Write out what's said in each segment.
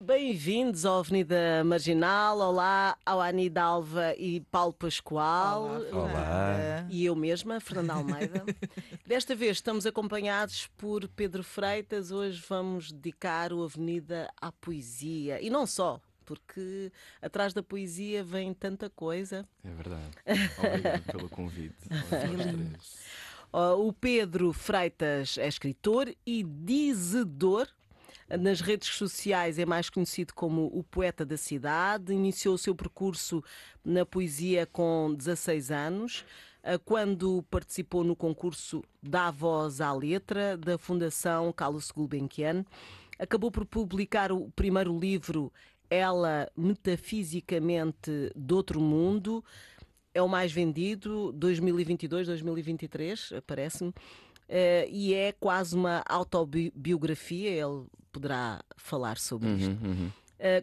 Bem-vindos ao Avenida Marginal, olá ao Ani Dalva e Paulo Pascoal. Olá, olá. E eu mesma, Fernanda Almeida. Desta vez estamos acompanhados por Pedro Freitas, hoje vamos dedicar o Avenida à poesia. E não só, porque atrás da poesia vem tanta coisa. É verdade. Obrigado pelo convite. o Pedro Freitas é escritor e dizedor nas redes sociais é mais conhecido como o poeta da cidade. Iniciou o seu percurso na poesia com 16 anos, eh, quando participou no concurso Dá Voz à Letra da Fundação Carlos Gulbenkian. Acabou por publicar o primeiro livro Ela Metafisicamente do Outro Mundo. É o mais vendido, 2022, 2023, eh, parece-me. Eh, e é quase uma autobiografia, ele poderá falar sobre uhum, isto. Uhum. Uh, uhum.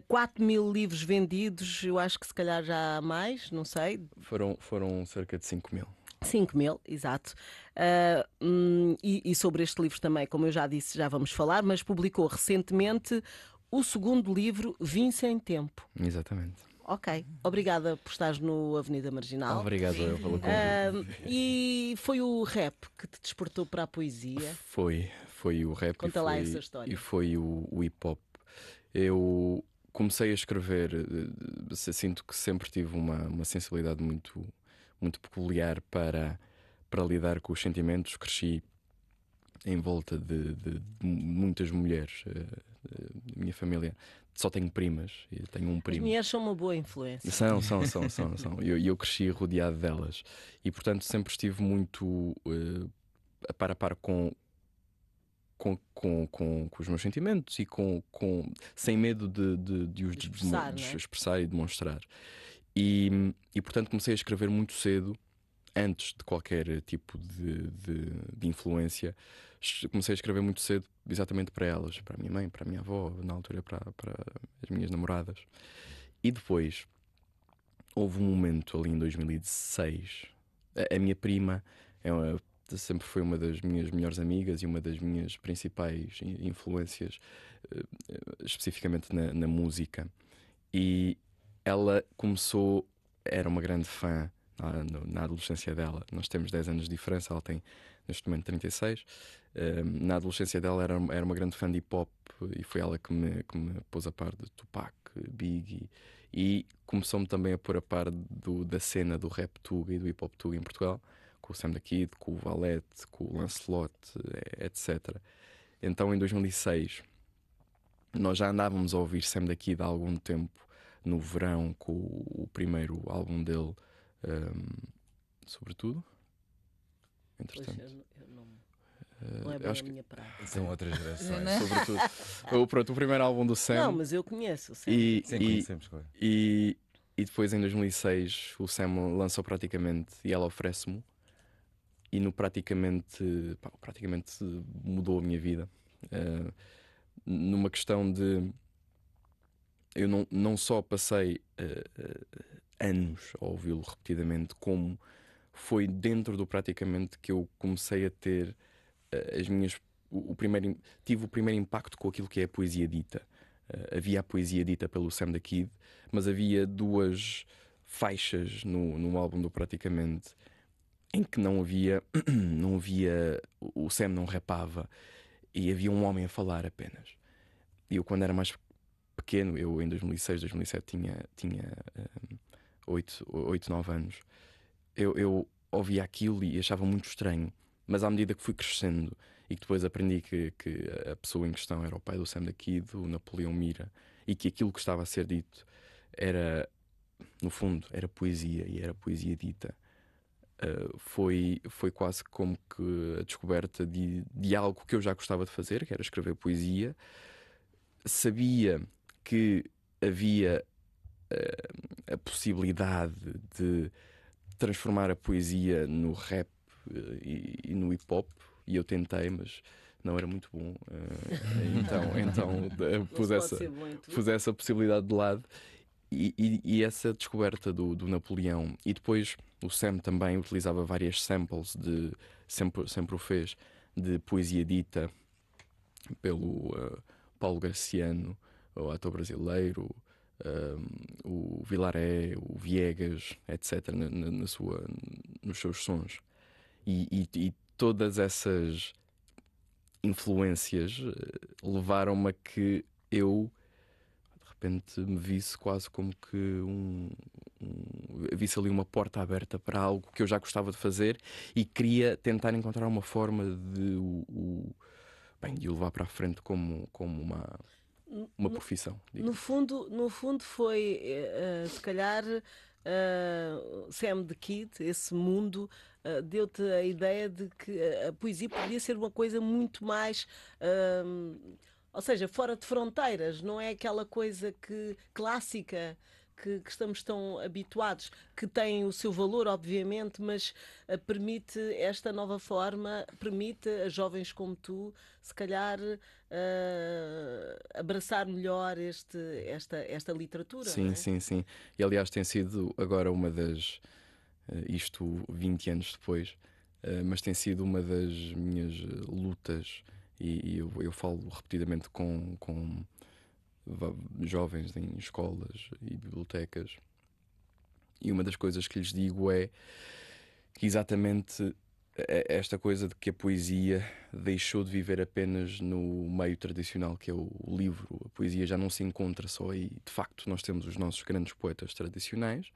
4 eh, mil livros vendidos, eu acho que se calhar já há mais, não sei. Foram, foram cerca de 5 mil. 5 mil, exato. Uh, hum, e, e, sobre este livro também, como eu já disse, já vamos falar, mas publicou recentemente o segundo livro, Vim Sem Tempo. Exatamente ok. Obrigada por estares no Avenida Marginal. Obrigado eu pelo convite. Uh, e foi o rap que te despertou para a poesia? Foi, foi o rap. Conta lá essa história. E foi o, o hip hop. Eu comecei a escrever, eh, sinto que sempre tive uma, uma sensibilidade muito, muito peculiar para, para lidar com os sentimentos. Cresci em volta de, de, de muitas mulheres. Eh, eh, a minha família só tenho primas e tenho um primo. As mulheres são uma boa influência. São, são, são, são. são. E eu, eu, cresci rodeado delas. E portanto sempre estive muito uh, a par a par com, com, com, com, com, os meus sentimentos e com, com sem medo de, de, de os de expressar, de, é? expressar e demonstrar. E, e portanto comecei a escrever muito cedo antes de qualquer tipo de, de, de, influência, comecei a escrever muito cedo, exatamente para elas, para a minha mãe, para a minha avó, na altura para, para as minhas namoradas. E depois houve um momento ali em 2016. A, a minha prima é uma, sempre foi uma das minhas melhores amigas e uma das minhas principais influências, eh, especificamente na, na música. E ela começou, era uma grande fã ah, na adolescência dela. Nós temos 10 anos de diferença, ela tem neste momento 36. na adolescência dela era, era uma grande fã de hip hop e foi ela que me, que me pôs a par de Tupac, Biggie e começou-me também a pôr a par do, da cena do rap tuga e do hip hop tuga em Portugal, com o Sam da Kid, com o Valete, com o Lancelot, eh, etc. Então em 2006 nós já andávamos a ouvir Sam da Kid há algum tempo no verão com o primeiro álbum dele um, sobretudo. Entretanto. Pois, eu, eu não... Ah, não é bem a minha praia. São outras gerações, é? sobretudo. o, pronto, o primeiro álbum do Sam. Não, mas eu conheço o Sam. E, Sim, e, conhecemos, claro. E, e depois, em 2006, o Sam lançou praticamente e ela oferece-me. E no praticamente, pá, praticamente mudou a minha vida. Uh, numa questão de. Eu não, não só passei. Uh, anos a ouvi-lo repetidamente, como foi dentro do praticamente que eu comecei a ter uh, as minhas. O, o, primeiro, tive o primeiro impacto com aquilo que é a poesia dita. Uh, havia a poesia dita pelo Sam the Kid, mas havia duas faixas no, no álbum do Praticamente em que não havia, não havia, o Sam não rapava e havia um homem a falar apenas. E eu, quando era mais pequeno, eu em 2006, 2007, tinha, tinha eh, 8, 8 9 anos, eu, eu ouvia aquilo e achava muito estranho. Mas à medida que fui crescendo e que depois aprendi que, que a pessoa em questão era o pai do Sam da do Napoleão Mira, e que aquilo que estava a ser dito era, no fundo, era poesia e era poesia dita. Uh, foi, foi quase como que a descoberta de, de algo que eu já gostava de fazer, que era escrever poesia. Sabia que havia eh, a possibilidade de transformar a poesia no rap eh, e, e no hip hop, e eu tentei, mas não era muito bom. Eh, então então eh, pus, essa, pus essa possibilidade de lado. E, e, e, essa descoberta do, do Napoleão. E depois o Sam também utilizava várias samples de. Sempre, sempre o fez, de poesia dita pelo uh, Paulo Graciano, o ator brasileiro, um, o Vilaré, o Viegas, etc., na, na sua, nos seus sons. E, e, e, todas essas influências eh, levaram-me a que eu de repente me visse quase como que um, um, visse ali uma porta aberta para algo que eu já gostava de fazer e queria tentar encontrar uma forma de o, o bem de o levar para a frente como como uma uma profissão. No fundo, no fundo foi, uh, se calhar, uh, eh, Sam é the Kid, esse mundo, uh, deu-te a ideia de que a poesia podia ser uma coisa muito mais. Ehm, ou seja, fora de fronteiras, não é aquela coisa que clássica que, que, estamos tão habituados, que tem o seu valor, obviamente, mas eh, permite esta nova forma, permite a jovens como tu, se calhar, uh, abraçar melhor este, esta, esta literatura. Sim, é? sim, sim. E aliás, tem sido agora uma das. Eh, isto 20 anos depois, mas tem sido uma das minhas lutas, e, e eu, eu falo repetidamente com, com jovens em escolas e bibliotecas. E uma das coisas que lhes digo é que exatamente esta coisa de que a poesia deixou de viver apenas no meio tradicional que é o livro. A poesia já não se encontra só aí. De facto, nós temos os nossos grandes poetas tradicionais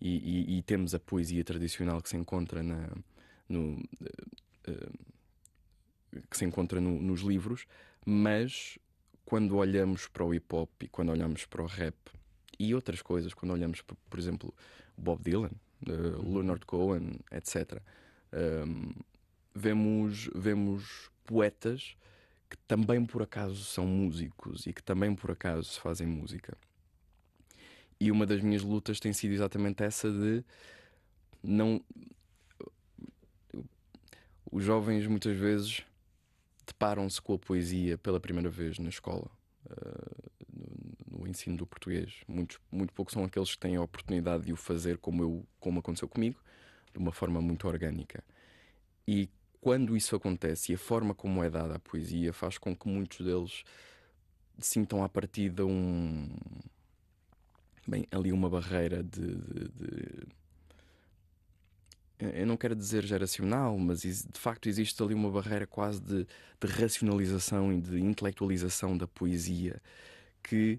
e, e, e temos a poesia tradicional que se encontra na, no, eh, eh, que se encontra no, nos livros, mas quando olhamos para o hip hop e quando olhamos para o rap e outras coisas, quando olhamos, por exemplo, Bob Dylan, uh, Leonard Cohen, etc., um, ehm, vemos, vemos poetas que também por acaso são músicos e que também por acaso fazem música. E uma das minhas lutas tem sido exatamente essa de não. Os jovens muitas vezes deparam-se com a poesia pela primeira vez na escola, uh, no, no, ensino do português. Muitos, muito poucos são aqueles que têm a oportunidade de o fazer, como, eu, como aconteceu comigo, de uma forma muito orgânica. E quando isso acontece e a forma como é dada a poesia faz com que muitos deles sintam à partida um. Bem, ali uma barreira de, de, de eu não quero dizer geracional, mas de facto existe ali uma barreira quase de, de racionalização e de intelectualização da poesia que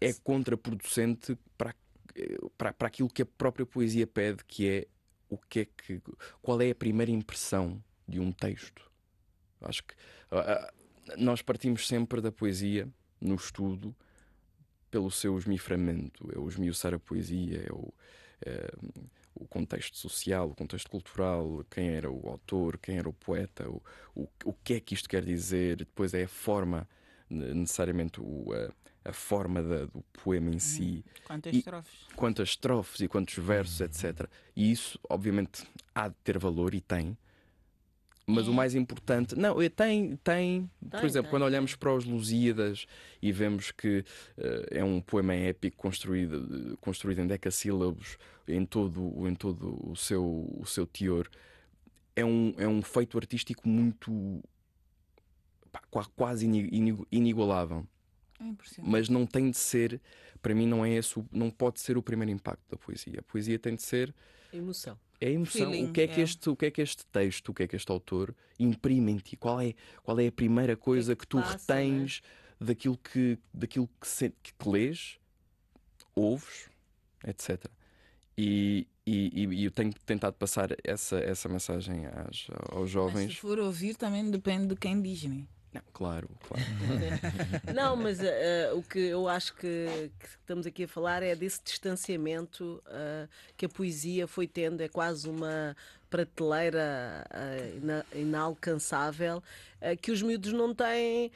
é contraproducente para, para, para aquilo que a própria poesia pede, que é o que é que. qual é a primeira impressão de um texto. Acho que uh, nós partimos sempre da poesia no estudo pelo seu esmiframento, é o esmiuçar a poesia, é o. É, o contexto social, o contexto cultural, quem era o autor, quem era o poeta, o, o, o que é que isto quer dizer, depois é a forma, necessariamente o, a, a forma da, do poema em si. Uhum. Quantas e, estrofes. Quantas estrofes e quantos versos, uhum. etc. E isso, obviamente, há de ter valor e tem. Mas o mais importante, não, tem, tem, tem por exemplo, tem. quando olhamos para os Lusíadas e vemos que uh, é um poema épico construído, construído em decassílabos, em todo, em todo o, seu, o seu teor, é um, é um feito artístico muito. Pá, quase inigualável. É Mas não tem de ser, para mim, não é esse, não pode ser o primeiro impacto da poesia. A poesia tem de ser. Emoção. É a emoção. Feeling, o, que é que é. Este, o que é que este texto, o que é que este autor imprime em ti? Qual é, qual é a primeira coisa é que, que, tu passa, é? retens né? daquilo, que, daquilo que, se, que lês, ouves, etc. E, e, e, eu tenho tentado passar essa, essa mensagem às, aos jovens. Mas se for ouvir, também depende de quem diz, né? Não, claro, claro. não, mas uh, o que eu acho que, que, estamos aqui a falar é desse distanciamento uh, que a poesia foi tendo, é quase uma prateleira uh, inalcançável que os miúdos não têm,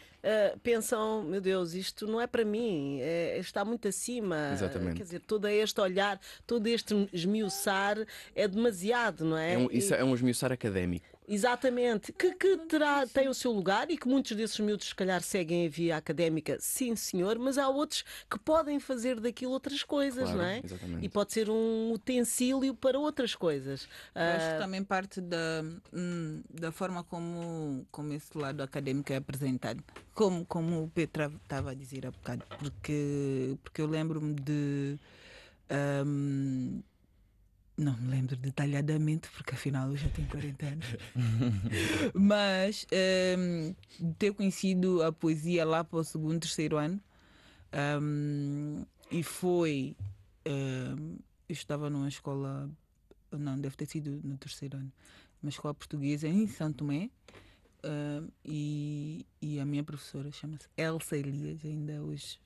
pensam, meu Deus, isto não é para mim, é, está muito acima. Exatamente. Quer dizer, todo este olhar, todo este esmiuçar é demasiado, não é? é um, isso e... é um esmiuçar académico. Exatamente, que, que terá, tem o seu lugar e que muitos desses miúdos, se calhar, seguem a via académica, sim senhor, mas há outros que podem fazer daquilo outras coisas, claro, não é? Exatamente. E pode ser um utensílio para outras coisas. Acho uh... também parte da, hum, da forma como, como esse lado académico é apresentado, como, como o Petra estava a dizer há bocado, porque, porque eu lembro-me de. Um, não me lembro detalhadamente, porque afinal eu já tenho 40 anos. Mas um, ter conhecido a poesia lá para o segundo, terceiro ano. Um, e foi. Um, eu estava numa escola. Não, deve ter sido no terceiro ano. Uma escola portuguesa em São Tomé. Hum, e, e a minha professora chama-se Elsa Elias, ainda hoje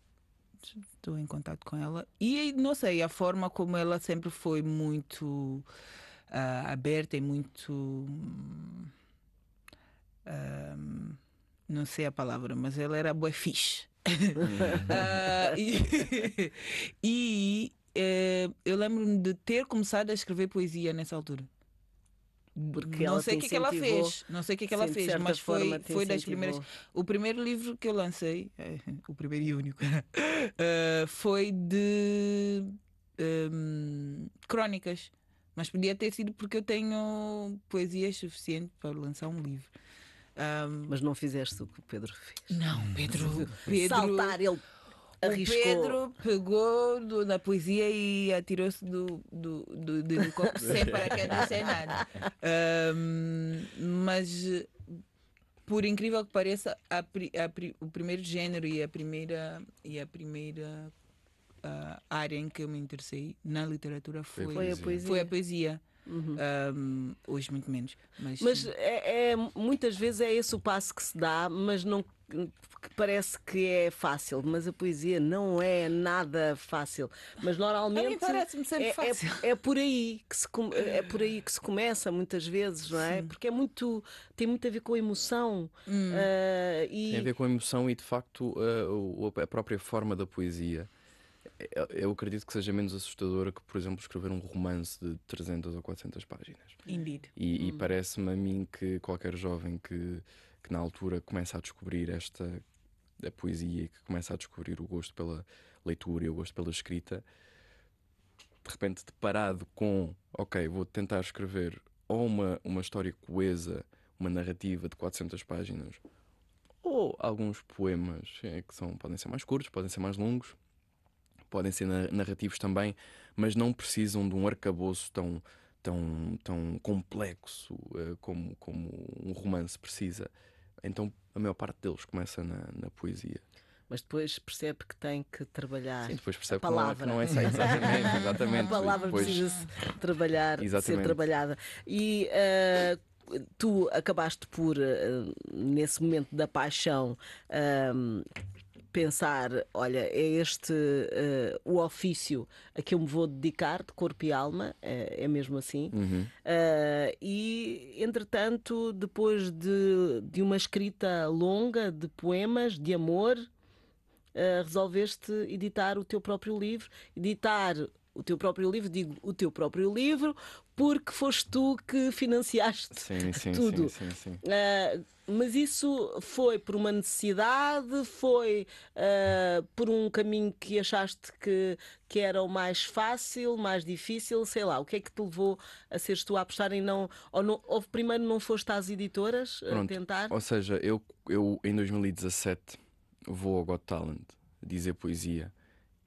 estou em contato com ela e não sei, a forma como ela sempre foi muito uh, aberta e muito. Hum, ah, não sei a palavra, mas ela era boa fixe. uh, e, e eh, eu lembro-me de ter começado a escrever poesia nessa altura. Porque não sei o que, é que ela fez, não sei o que, é que ela fez, mas foi, foi das primeiras. O primeiro livro que eu lancei, eh, o primeiro e único, uh, foi de um, ehm, crónicas. Mas podia ter sido porque eu tenho poesias suficientes para lançar um livro. Um, mas não fizeste o que o Pedro fez. Não, Pedro. Pedro Saltar, ele arriscou. O Pedro pegou do, na poesia e atirou-se do, do, do, do, do copo sem paraquedas, sem nada. Um, mas, por incrível que pareça, a, a, o primeiro género e a primeira, e a primeira ah, área em que eu me interessei na literatura foi, foi a poesia. Foi a poesia. Uhum. Um, hoje muito menos. Mas, mas é, é, muitas vezes é esse o passo que se dá, mas não parece que é fácil, mas a poesia não é nada fácil. Mas normalmente sempre é, é fácil. É, é, por aí que se é por aí que se começa muitas vezes, não é? Sim. Porque é muito tem muito a ver com a emoção hum. uh, e... tem a ver com a emoção e de facto uh, a própria forma da poesia eu acredito que seja menos assustador que, por exemplo, escrever um romance de 300 ou 400 páginas. Indeed. E, hum. e parece-me a mim que qualquer jovem que, que na altura começa a descobrir esta a poesia e que começa a descobrir o gosto pela leitura e o gosto pela escrita, de repente deparado com, ok, vou tentar escrever ou uma, uma história coesa, uma narrativa de 400 páginas, ou alguns poemas é, que são, podem ser mais curtos, podem ser mais longos, podem ser narrativos também, mas não precisam de um arcabouço tão, tão, tão complexo uh, como, como um romance precisa. Então a maior parte deles começa na, na poesia. Mas depois percebe que tem que trabalhar. Sim, depois percebe a palavra. que não, é, que é exatamente, exatamente. A palavra depois... precisa -se trabalhar, exatamente. ser trabalhada. E uh, tu acabaste por, eh, nesse momento da paixão, pensar, olha, é este uh, o ofício a que eu me vou dedicar de corpo e alma, é, é mesmo assim. Uhum. Uh, e, entretanto, depois de, de uma escrita longa de poemas, de amor, uh, resolveste editar o teu próprio livro, editar o teu próprio livro, digo o teu próprio livro, porque foste tu que financiaste sim, sim, tudo. Sim, sim, sim, uh, mas isso foi por uma necessidade, foi uh, por um caminho que achaste que, que era o mais fácil, mais difícil, sei lá, o que é que te levou a seres tu a apostar em não. Ou, não, ou primeiro não foste às editoras Pronto, a tentar? Ou seja, eu, eu em 2017 vou ao Got Talent dizer poesia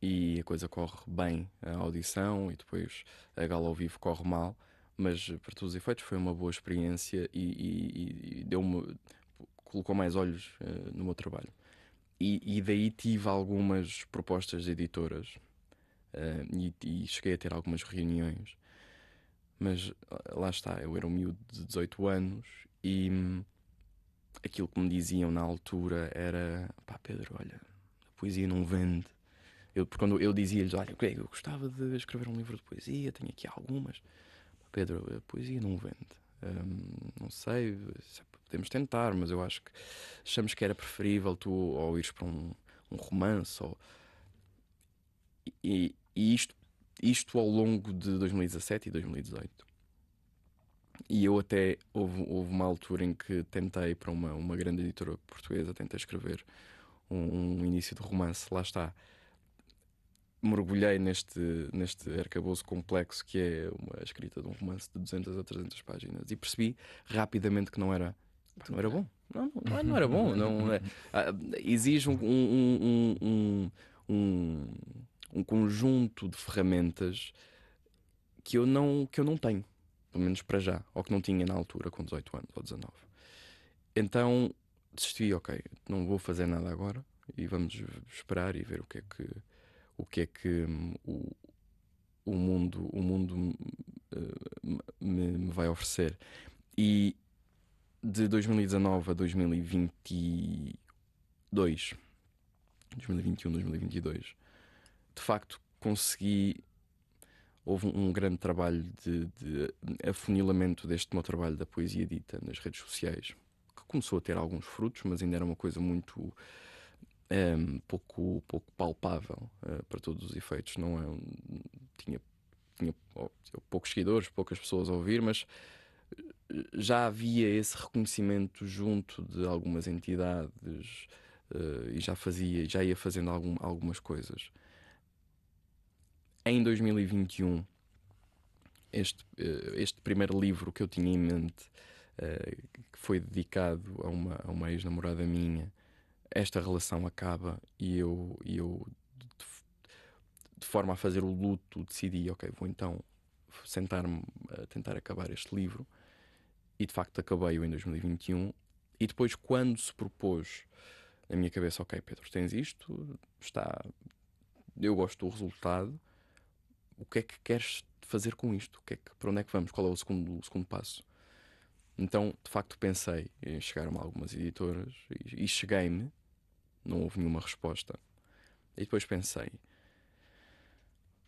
e a coisa corre bem a audição e depois a gala ao vivo corre mal, mas para todos os efeitos foi uma boa experiência e, e, e deu-me colocou mais olhos uh, no meu trabalho. E, e, daí tive algumas propostas de editoras uh, e, e, cheguei a ter algumas reuniões. Mas eh, lá está, eu era um miúdo de 18 anos e hum, aquilo que me diziam na altura era: pá, Pedro, olha, a poesia não vende, eu, porque quando eu dizia-lhes, olha, Greg, eu gostava de escrever um livro de poesia, tenho aqui algumas. Pedro, a poesia não vende. Hum, não sei, é, podemos tentar, mas eu acho que achamos que era preferível tu ou ires para um, um romance ou... E, e isto, isto ao longo de 2017 e 2018. E eu até houve, houve uma altura em que tentei para uma, uma grande editora portuguesa, tentei escrever um, um início de romance, lá está mergulhei neste, neste arcabouço complexo que é uma escrita de um romance de 200 a 300 páginas e percebi rapidamente que não era, que não era bom. Não, não, não é, era bom. Não, é, ah, exige um, um, um, um, um conjunto de ferramentas que eu, não, que eu não tenho, pelo menos para já, ou que não tinha na altura, com 18 anos ou 19. Então desisti, ok, não vou fazer nada agora e vamos esperar e ver o que é que o que é que hum, o, o mundo, o mundo uh, me, me, vai oferecer. E de 2019 a 2022, 2021, 2022, de facto consegui. Houve um, grande trabalho de, de afunilamento deste meu trabalho da poesia dita nas redes sociais, que começou a ter alguns frutos, mas ainda era uma coisa muito pouco, pouco palpável ah, para todos os efeitos. Não é, tinha, tinha poucos seguidores, poucas pessoas a ouvir, mas ah, já havia esse reconhecimento junto de algumas entidades uh, e já fazia, já ia fazendo algum, algumas coisas. Em 2021, este, uh, este primeiro livro que eu tinha em mente, uh, que foi dedicado a uma, a uma ex-namorada minha, esta relação acaba e eu, e eu de, de, forma a fazer o luto, decidi, ok, vou então sentar-me a tentar acabar este livro. E de facto acabei-o em 2021. E depois, quando se propôs na minha cabeça, ok, Pedro, tens isto, está. Eu gosto do resultado. O que é que queres fazer com isto? O que é que, para onde é que vamos? Qual é o segundo, o segundo passo? Então, de facto, pensei. em chegar me algumas editoras e, e cheguei-me não houve nenhuma resposta. E depois pensei: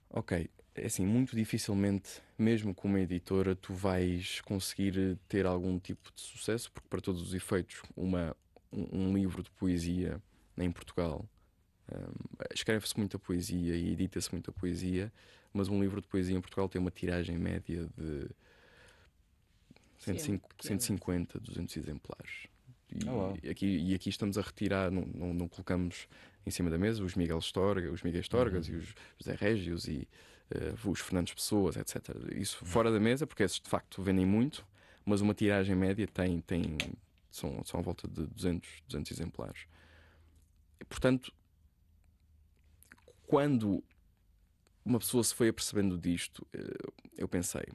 ok, é assim, muito dificilmente, mesmo com uma editora, tu vais conseguir ter algum tipo de sucesso, porque para todos os efeitos, uma, um, um livro de poesia em Portugal. Um, escreve-se muita poesia e edita-se muita poesia, mas um livro de poesia em Portugal tem uma tiragem média de 150, 200 exemplares. E, oh, aqui, e aqui estamos a retirar, não, não, não, colocamos em cima da mesa os Miguel Storga, os Miguel Storgas uhum. e os José Régios e uh, os Fernandes Pessoas, etc. Isso uhum. fora da mesa, porque esses de facto vendem muito, mas uma tiragem média tem, tem são, são à volta de 200, 200 exemplares. E, portanto, quando uma pessoa se foi apercebendo disto, eh, eu pensei: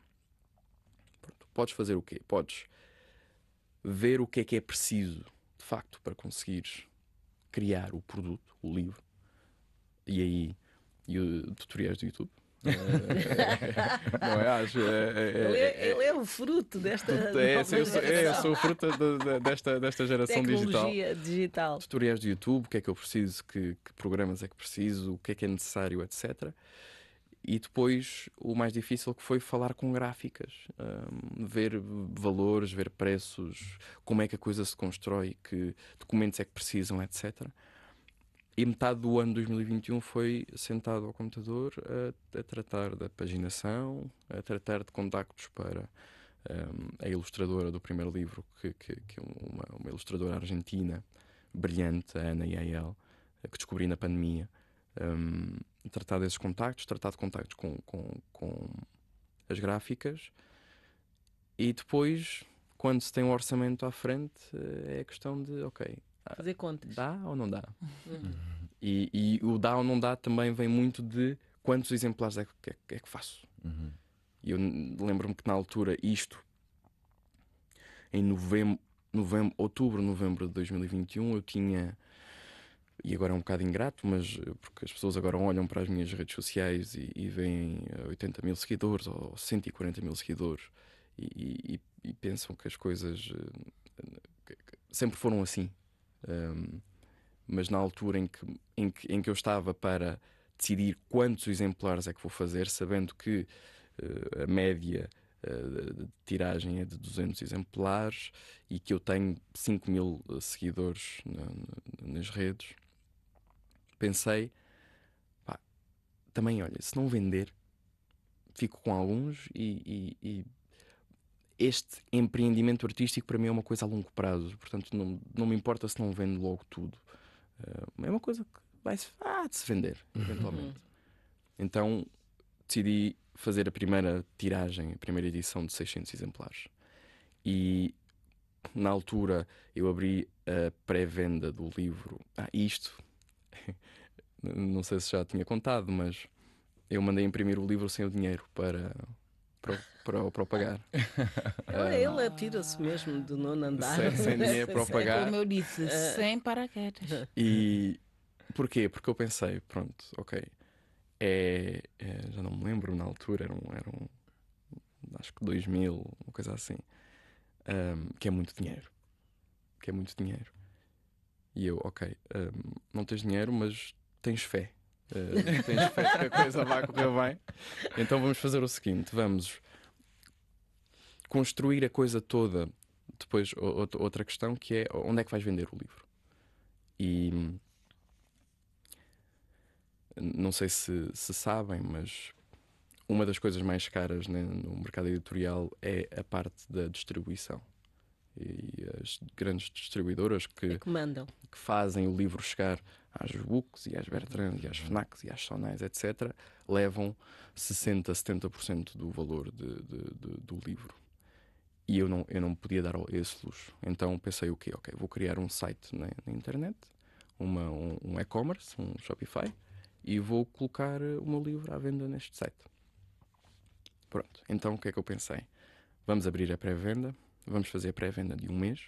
pronto, podes fazer o quê? Podes ver o que é que é preciso, de facto, para conseguires criar o produto, o livro. E aí, e o, tutoriais do YouTube. Eh, não é, acho, é, é, é, é, ele, é, o fruto desta é, nova eu, sou, eu sou fruto desta, desta geração digital. digital. Tutoriais do YouTube, o que é que eu preciso, que, que programas é que preciso, o que é que é necessário, etc e depois o mais difícil que foi falar com gráficas, um, ver valores, ver preços, como é que a coisa se constrói, que documentos é que precisam, etc. E metade do ano de 2021 foi sentado ao computador a, a tratar da paginação, a tratar de contactos para um, a ilustradora do primeiro livro, que, que, que é uma, uma, ilustradora argentina brilhante, a Ana Yael, que descobri na pandemia. Um, tratar desses contactos, tratar de contactos com, com, com as gráficas e depois, quando se tem um orçamento à frente, eh, é a questão de, ok, ah, fazer contas. Dá ou não dá? Uhum. E, e, o dá ou não dá também vem muito de quantos exemplares é que, é, é que faço. Uhum. E eu lembro-me que na altura, isto em novembro, novembro, outubro, novembro de 2021, eu tinha e agora é um bocado ingrato, mas eh, porque as pessoas agora olham para as minhas redes sociais e, e veem 80 eh, mil seguidores ou 140 mil seguidores e, e, e pensam que as coisas eh, sempre foram assim. Um, mas na altura em que, em que, em, que, eu estava para decidir quantos exemplares é que vou fazer, sabendo que uh, a média de tiragem é de 200 exemplares e que eu tenho 5 mil seguidores na, na, nas redes pensei, pá, também olha, se não vender, fico com alguns e, e, e, este empreendimento artístico para mim é uma coisa a longo prazo, portanto não, não me importa se não vendo logo tudo. Uh, é uma coisa que vai -se, ah, de se vender, uhum. eventualmente. então decidi fazer a primeira tiragem, a primeira edição de 600 exemplares. E na altura eu abri a pré-venda do livro. Ah, isto não sei se já tinha contado, mas eu mandei imprimir o livro sem o dinheiro para, para, para, para pagar. Ah, ele atira-se mesmo do nono andar. Sem, sem dinheiro para pagar. como eu disse, ah. sem paraquedas. E porquê? Porque eu pensei, pronto, ok. É, é, já não me lembro na altura, era um, era um acho que 2000, uma coisa assim. Um, ah, que é muito dinheiro. Que é muito dinheiro. E eu, ok, um, não tens dinheiro, mas tens fé. Uh, tens fé que a coisa vai correr bem. Então vamos fazer o seguinte: vamos construir a coisa toda. Depois, outra questão que é onde é que vais vender o livro? E não sei se, se sabem, mas uma das coisas mais caras né, no mercado editorial é a parte da distribuição e as grandes distribuidoras que, é que, mandam. que fazem o livro chegar às Books e às Bertrand e às Fnacs e às Sonais, etc., levam 60% a 70% do valor de, de, de, do livro. E eu não, eu não podia dar esse luxo. Então pensei o okay, quê? Ok, vou criar um site na, na internet, uma, um, um e-commerce, um Shopify, e vou colocar o meu livro à venda neste site. Pronto, então o que é que eu pensei? Vamos abrir a pré-venda vamos fazer a pré-venda de um mês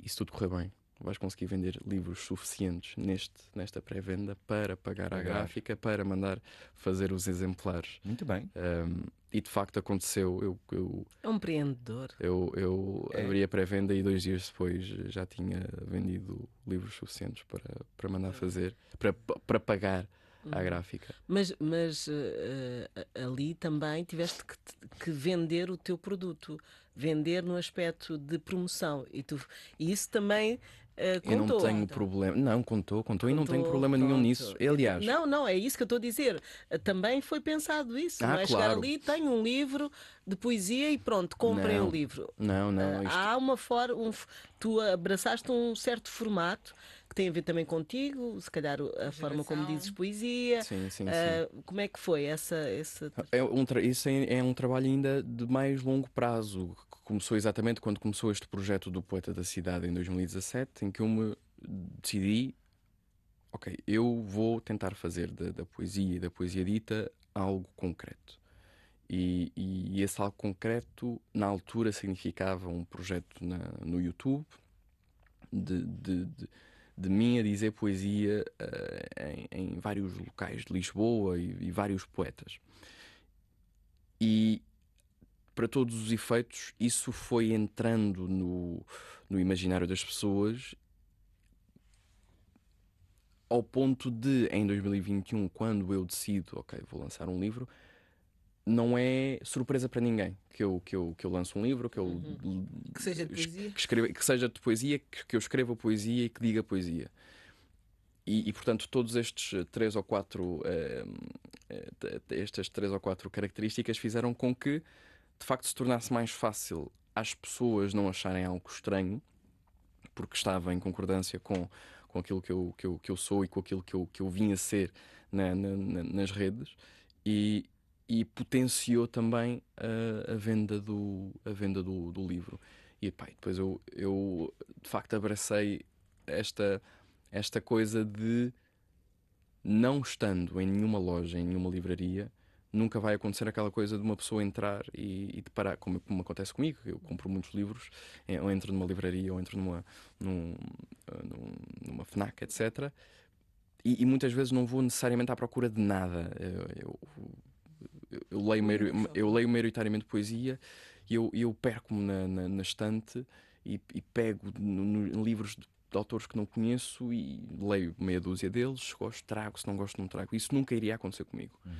e se tudo correr bem, vais conseguir vender livros suficientes neste, nesta pré-venda para pagar a gráfica, para mandar fazer os exemplares. Muito bem. Um, e de facto aconteceu. Eu, eu, é um empreendedor. Eu, eu é. abri a pré-venda e dois dias depois já tinha vendido livros suficientes para, para mandar hum. fazer, para, para pagar à uhum. gráfica. Mas, mas uh, ali também tiveste que, que, vender o teu produto, vender no aspecto de promoção. E, tu, e isso também uh, eh, contou. Eu não tenho então. problema. Não, contou, contou, contou e não tenho problema nenhum nisso. Aliás. Não, não, é isso que eu estou a dizer. Também foi pensado isso. Ah, não é claro. chegar ali, tenho um livro de poesia e pronto, comprem o livro. Não, não. Isto... Há uma forma. Um, tu abraçaste um certo formato que tem a ver também contigo, se calhar a, a forma como dizes poesia. Sim, sim, uh, sim. Como é que foi essa. essa... É um Isso é, é um trabalho ainda de mais longo prazo, que começou exatamente quando começou este projeto do Poeta da Cidade em 2017, em que eu me decidi ok, eu vou tentar fazer da, da poesia e da poesia dita algo concreto. E, e, esse algo concreto, na altura, significava um projeto na, no YouTube de, de, de, de mim a dizer poesia uh, em, em, vários locais de Lisboa e, e, vários poetas. E para todos os efeitos, isso foi entrando no, no imaginário das pessoas ao ponto de, em 2021, quando eu decido, ok, vou lançar um livro, não é surpresa para ninguém que eu, que eu, que eu lance um livro, que eu. Uhum. Que seja de poesia. Que, escreva, que seja de poesia, que, que, eu escreva poesia e que diga poesia. E, e portanto, todos estes três ou quatro. Uh, estas três ou quatro características fizeram com que, de facto, se tornasse mais fácil as pessoas não acharem algo estranho, porque estava em concordância com, com aquilo que eu, que, eu, que eu sou e com aquilo que eu, que eu vim a ser na, na, nas redes. E, e potenciou também a, a venda do, a venda do, do livro. E depois eu, eu de facto abracei esta, esta coisa de não estando em nenhuma loja, em nenhuma livraria, nunca vai acontecer aquela coisa de uma pessoa entrar e, e deparar, como, como acontece comigo, eu compro muitos livros, é, ou entro numa livraria, ou entro numa, num, eh, numa FNAC, etc. E, e, muitas vezes não vou necessariamente à procura de nada. Eu, eu, eu leio, é eu leio maioritariamente poesia e eu, eu perco-me na, na, na, estante e, e pego no, no, livros de, de, autores que não conheço e leio meia dúzia deles, se gosto, trago, se não gosto, não trago. Isso nunca iria acontecer comigo. Uhum.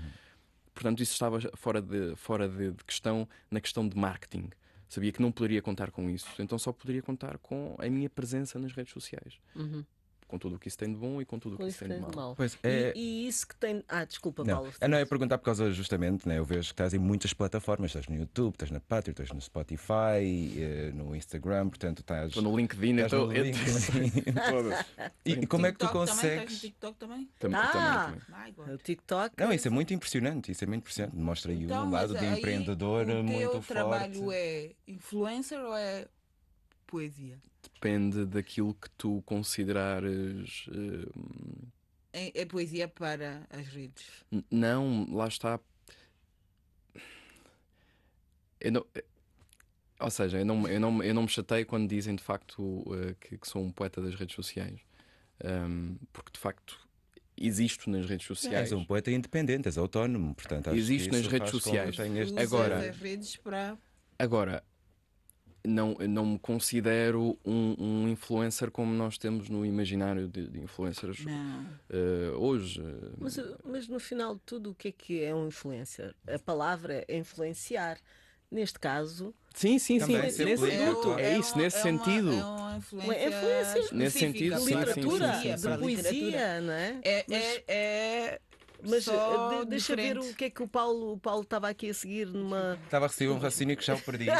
Portanto, isso estava fora, de, fora de, de, questão na questão de marketing. Sabia que não poderia contar com isso, então só poderia contar com a minha presença nas redes sociais. Uhum com tudo o que isso tem de bom e com tudo o que isso tem de mal. mal. Pois, é... e, e, isso que tem. Ah, desculpa, não. Paulo. Ah, não, é perguntar por causa justamente, né? Eu vejo que estás em muitas plataformas, estás no YouTube, estás na Patreon, estás no Spotify, eh, no Instagram, portanto estás. Estou no LinkedIn, estás então no LinkedIn. e, e como é que tu consegues. Também, TikTok também? ah, também, também. O TikTok. Não, é isso é muito impressionante, isso é muito impressionante. Mostra aí então, um lado de empreendedor o muito forte. O teu trabalho é influencer ou é poesia? depende daquilo que tu considerares. Uh, é, é poesia para as redes. Não, lá está. Eu não, eh, ou seja, eu não, eu, não, eu não me chateio quando dizem de facto uh, que, que, sou um poeta das redes sociais. Um, ehm, porque de facto existo nas redes sociais. És um poeta independente, és autónomo, portanto acho Existo nas redes sociais. Agora, redes para... agora, não, não me considero um, um, influencer como nós temos no imaginário de, de influencers uh, hoje. Eh, mas, mas, no final de tudo, o que é que é um influencer? A palavra é influenciar. neste caso. Sim, sim, sim. Nesse, nesse, é, é, é, isso, nesse é sentido. É uma, é uma influência, nesse sentido, sim, literatura, sim, sim, sim, sim, sim. poesia, não é? É, mas... é, é mas eh, de, deixa ver o que é que o Paulo o Paulo estava aqui a seguir numa. Estava a receber um raciocínio que já o perdi.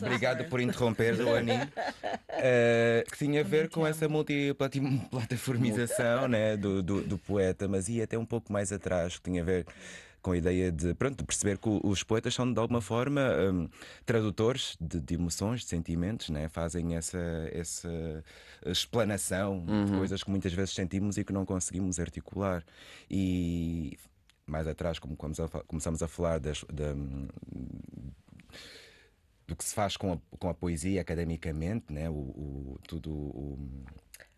Obrigado por interromper, Joani. Uh, eh, que tinha a ver com essa multiplataformização né, do, do, do poeta, mas ia até um pouco mais atrás, que tinha a ver com a ideia de pronto, perceber que os poetas são de alguma forma um, tradutores de, de, emoções, de sentimentos, né? fazem essa, essa explanação uhum. de coisas que muitas vezes sentimos e que não conseguimos articular. E mais atrás, como começamos a falar das, hum, do que se faz com a, com a poesia academicamente, né? o, o tudo. O, hum,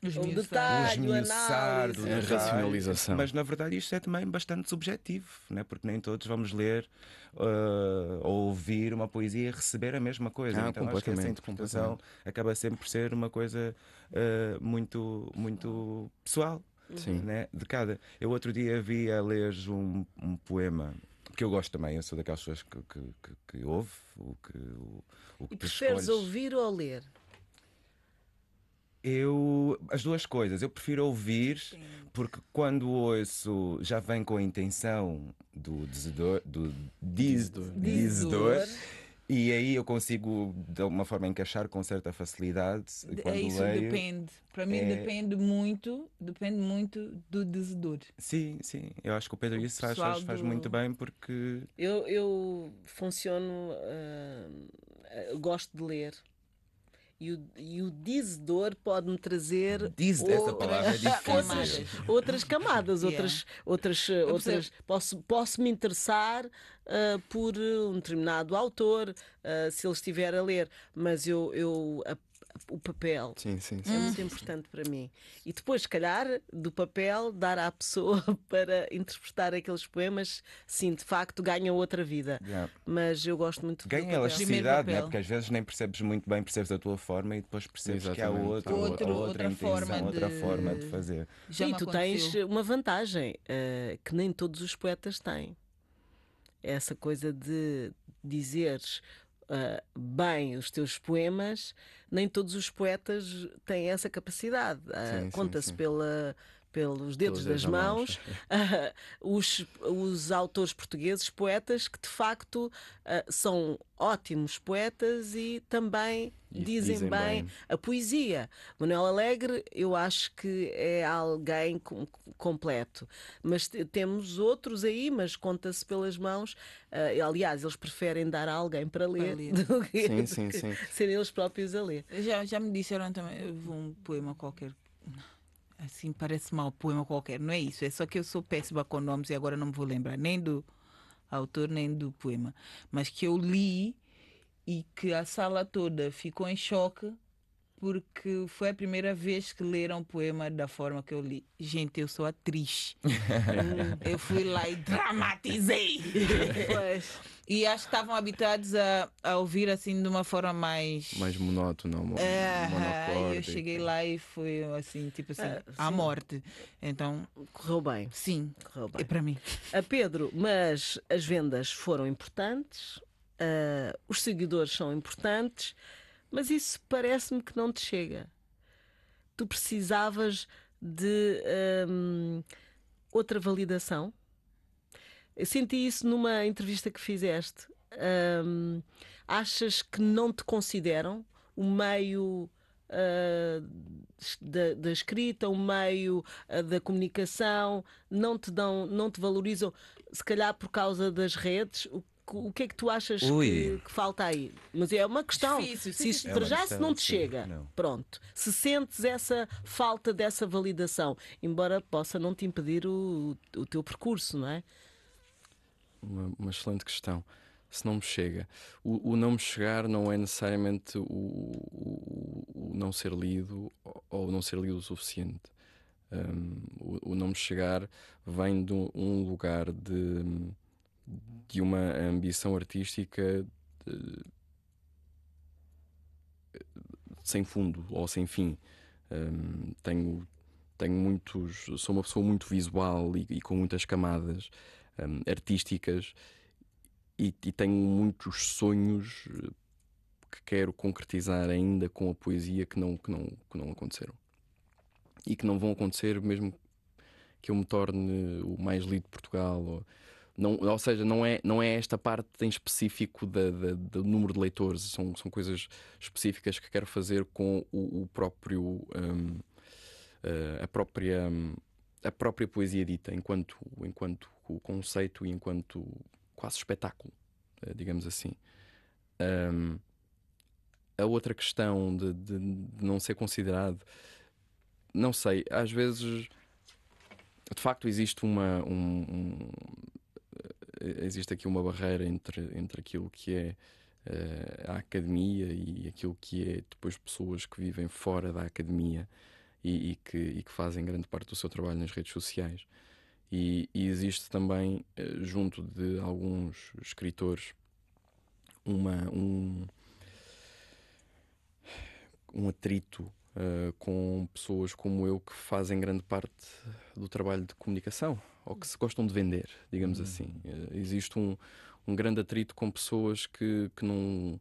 Esmiuçar, detalhe, a análise, a né? é racionalização. Mas na verdade isto é também bastante subjetivo, né? porque nem todos vamos ler uh, ou ouvir uma poesia e receber a mesma coisa. Ah, então acho que essa interpretação acaba sempre por ser uma coisa uh, muito, muito pessoal. Sim. Né? De cada. Eu outro dia vi a ler um, um poema que eu gosto também, eu sou daquelas pessoas que, que, que, que ouve o que, o, o que E preferes ouvir ou ler? Eu. As duas coisas. Eu prefiro ouvir, Sim. porque quando ouço já vem com a intenção do dizedor. Do dizedor. dizedor. E aí eu consigo, de alguma forma, encaixar com certa facilidade. Quando é isso leio, depende. Para mim é... depende muito, depende muito do desedor. Sim, sim. Eu acho que o Pedro o isso faz, faz, faz do... muito bem porque. Eu, eu funciono. Uh, gosto de ler. E o, e o dizedor pode-me trazer. Diz, outras, é difícil. outras camadas, outras. Yeah. outras, outras posso, posso me interessar uh, por um determinado autor, uh, se ele estiver a ler, mas eu, eu o papel. Sim, sim, sim. É muito importante para mim. E depois, se calhar, do papel, dar à pessoa para interpretar aqueles poemas, sim, de facto, ganha outra vida. Yeah. Mas eu gosto muito Ganha elasticidade, né? porque às vezes nem percebes muito bem, percebes a tua forma e depois percebes Exatamente. que há outra, Outro, outra, outra, intenção, forma de... outra forma de fazer. Já e tu tens uma vantagem uh, que nem todos os poetas têm é essa coisa de dizeres uh, bem os teus poemas, nem todos os poetas têm essa capacidade. Uh, Conta-se pela pelos dedos das mãos, ah, os, os autores portugueses, poetas, que de facto uh, são ótimos poetas e também dizem, dizem bem, bem, a poesia. Manuel Alegre, eu acho que é alguém com, completo. Mas temos outros aí, mas conta-se pelas mãos. Uh, aliás, eles preferem dar a alguém para ler, para do que, sim, sim, sim. serem eles próprios a ler. Já, já me disseram também, um poema qualquer assim parece mal poema qualquer, não é isso. É só que eu sou péssima com nomes e agora não me vou lembrar nem do autor nem do poema, mas que eu li e que a sala toda ficou em choque porque foi a primeira vez que leram um poema da forma que eu li. Gente, eu sou atriz. eu fui lá e dramatizei. pois. E acho que estavam habituados a, a ouvir assim de uma forma mais. Mais monótona, mon é, Eu cheguei lá e foi assim, tipo assim, é, à morte. Então. Correu bem. Sim, correu é bem. É para mim. A Pedro, mas as vendas foram importantes, uh, os seguidores são importantes. Mas isso parece-me que não te chega. Tu precisavas de hum, outra validação. Eu senti isso numa entrevista que fizeste. Hum, achas que não te consideram o meio uh, da, da, escrita, o meio uh, da comunicação, não te dão, não te valorizam, se calhar por causa das redes. O o que é que tu achas que, que, falta aí? Mas é uma questão. Difícil, se isto, é para já, questão, se não te sim, chega, não. pronto. Se sentes essa falta dessa validação, embora possa não te impedir o, o teu percurso, não é? Uma, uma excelente questão. Se não me chega. O, o não me chegar não é necessariamente o, o, o, não ser lido ou não ser lido o suficiente. Um, o, não me chegar vem de um, um lugar de de uma ambição artística de... Eh, sem fundo ou sem fim. Um, tenho, tenho muitos. Sou uma pessoa muito visual e, e com muitas camadas um, artísticas e, e tenho muitos sonhos eh, que quero concretizar ainda com a poesia que não, que não, que não aconteceram. E que não vão acontecer mesmo que eu me torne o mais lido de Portugal. Ou, não, ou seja, não é, não é esta parte em específico da, da, do número de leitores, são, são coisas específicas que quero fazer com o, o próprio. Um, eh, a própria. A própria poesia dita, enquanto, enquanto o conceito e enquanto quase espetáculo, eh, digamos assim. Um, a outra questão de, de, de, não ser considerado, não sei, às vezes de facto existe uma. Um, um, existe aqui uma barreira entre, entre aquilo que é uh, a academia e aquilo que é depois pessoas que vivem fora da academia e, e, que, e que, fazem grande parte do seu trabalho nas redes sociais. E, e existe também, uh, junto de alguns escritores, uma, um, um atrito uh, com pessoas como eu que fazem grande parte do trabalho de comunicação ou que se gostam de vender, digamos uhum. assim. Uh, existe um, um grande atrito com pessoas que, que não.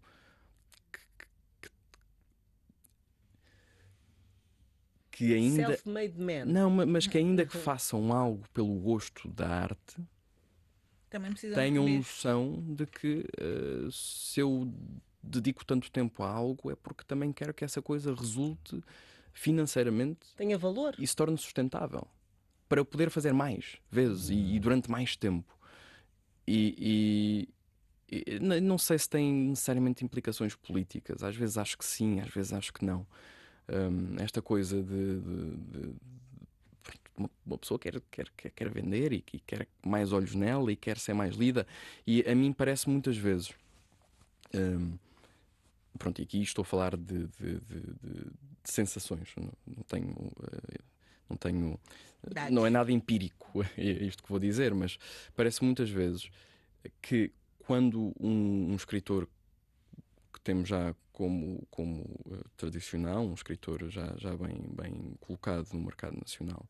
Que, ainda. Self-made man. Não, mas que ainda que uhum. façam algo pelo gosto da arte, tenham noção de que uh, se eu dedico tanto tempo a algo é porque também quero que essa coisa resulte financeiramente. Tenha valor. E se torne sustentável. Para eu poder fazer mais vezes e, e, durante mais tempo. E, e, e, não sei se tem necessariamente implicações políticas. Às vezes acho que sim, às vezes acho que não. Um, esta coisa de, de, de uma, pessoa quer, quer, quer, vender e, quer mais olhos nela e quer ser mais lida. E a mim parece muitas vezes. Um, Pronto, e aqui estou a falar de, de, de, de sensações, não, tenho. Eh, não tenho. Dados. Não é nada empírico é isto que vou dizer, mas parece muitas vezes que quando um, um escritor que temos já como, como eh, tradicional, um escritor já, já bem, bem colocado no mercado nacional,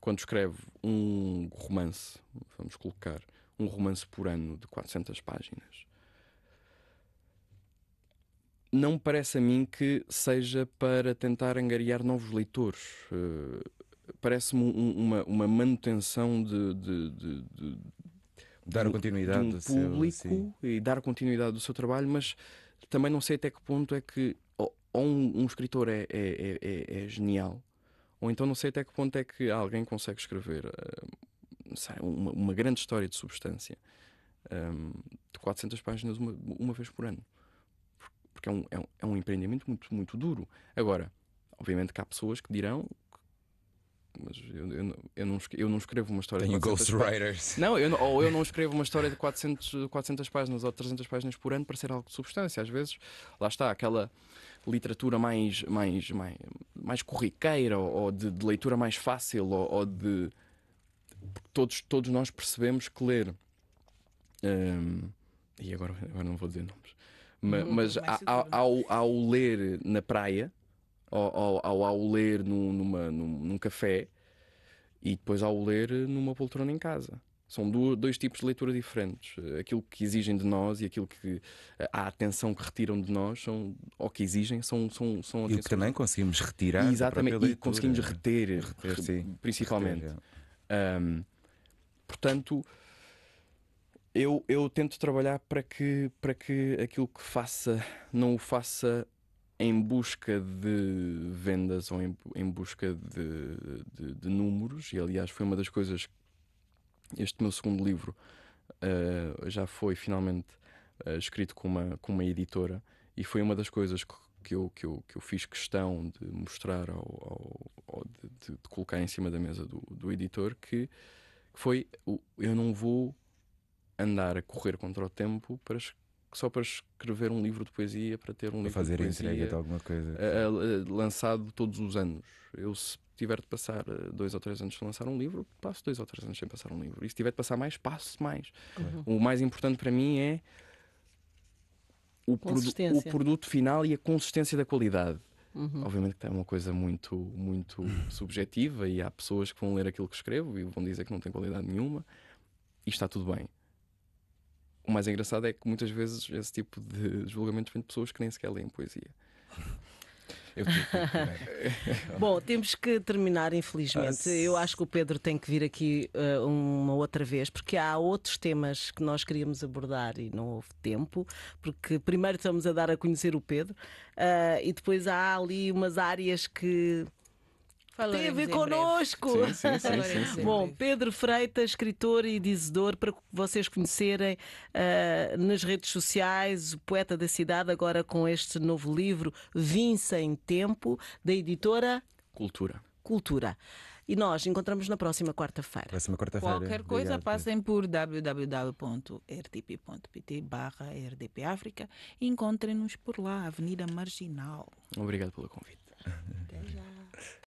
quando escreve um romance, vamos colocar, um romance por ano de 400 páginas, não me parece a mim que seja para tentar angariar novos leitores. Parece-me uma, uma manutenção de. de, de, de dar continuidade de um público seu, e dar continuidade do seu trabalho, mas também não sei até que ponto é que ou, um, um, escritor é, é, é, é, genial, ou então não sei até que ponto é que alguém consegue escrever sei, uma, uma, grande história de substância um, de 400 páginas uma, uma vez por ano porque é um, é um, é um empreendimento muito, muito duro. Agora, obviamente que há pessoas que dirão mas eu, eu, eu, não, eu não escrevo uma história Tenho de 400 ghostwriters. Não, eu, ou eu não escrevo uma história de 400, 400 páginas ou 300 páginas por ano para ser algo de substância. Às vezes, lá está, aquela literatura mais, mais, mais, mais corriqueira ou, de, de leitura mais fácil ou, ou, de. Todos, todos nós percebemos que ler. Hum, e agora, agora não vou dizer nomes. Uhum, mas, mas ao, ao, ao, ler na praia, ao, ao, ao ler num, numa, num, num, café e depois ao ler numa poltrona em casa. São dois tipos de leitura diferentes. Aquilo que exigem de nós e aquilo que a atenção que retiram de nós, são, ou que exigem, são. são, são e o que também conseguimos retirar. Exatamente, e conseguimos reter, reter principalmente. Reter, um, é. portanto, eu, eu tento trabalhar para que, para que aquilo que faça não o faça em busca de vendas ou em, em busca de, de, de, números, e aliás foi uma das coisas. Este meu segundo livro uh, já foi finalmente uh, escrito com uma, com uma editora, e foi uma das coisas que, que, eu, que, eu, que eu fiz questão de mostrar ao, ao, ao de, de, colocar em cima da mesa do, do editor que foi eu não vou andar a correr contra o tempo para só para escrever um livro de poesia, para ter um para livro fazer de poesia, entrega de alguma coisa a, a, lançado todos os anos. Eu se tiver de passar eh, dois ou três anos sem lançar um livro, passo dois ou três anos sem passar um livro. E se tiver de passar mais, passo mais. Uhum. O mais importante para mim é o, produ o produto final e a consistência da qualidade. Uhum. Obviamente que é uma coisa muito, muito subjetiva e há pessoas que vão ler aquilo que escrevo e vão dizer que não tem qualidade nenhuma e está tudo bem o mais engraçado é que muitas vezes esse tipo de julgamentos vem de pessoas que nem sequer leem poesia. Eu tive, Bom, temos que terminar, infelizmente. Ah, Eu acho que o Pedro tem que vir aqui uh, uma outra vez, porque há outros temas que nós queríamos abordar e não houve tempo, porque primeiro estamos a dar a conhecer o Pedro uh, e depois há ali umas áreas que Teve conosco. connosco. Sim, sim, sim, é sim Bom, Pedro Freitas, escritor e dizedor, para vocês conhecerem uh, nas redes sociais, o poeta da cidade, agora com este novo livro, Vim em Tempo, da editora Cultura. Cultura. E nós encontramos na próxima quarta-feira. Próxima quarta-feira. Qualquer coisa, Obrigado. passem por www.rtp.pt barra RDP e encontrem-nos por lá, Avenida Marginal. Obrigado pelo convite. Até já.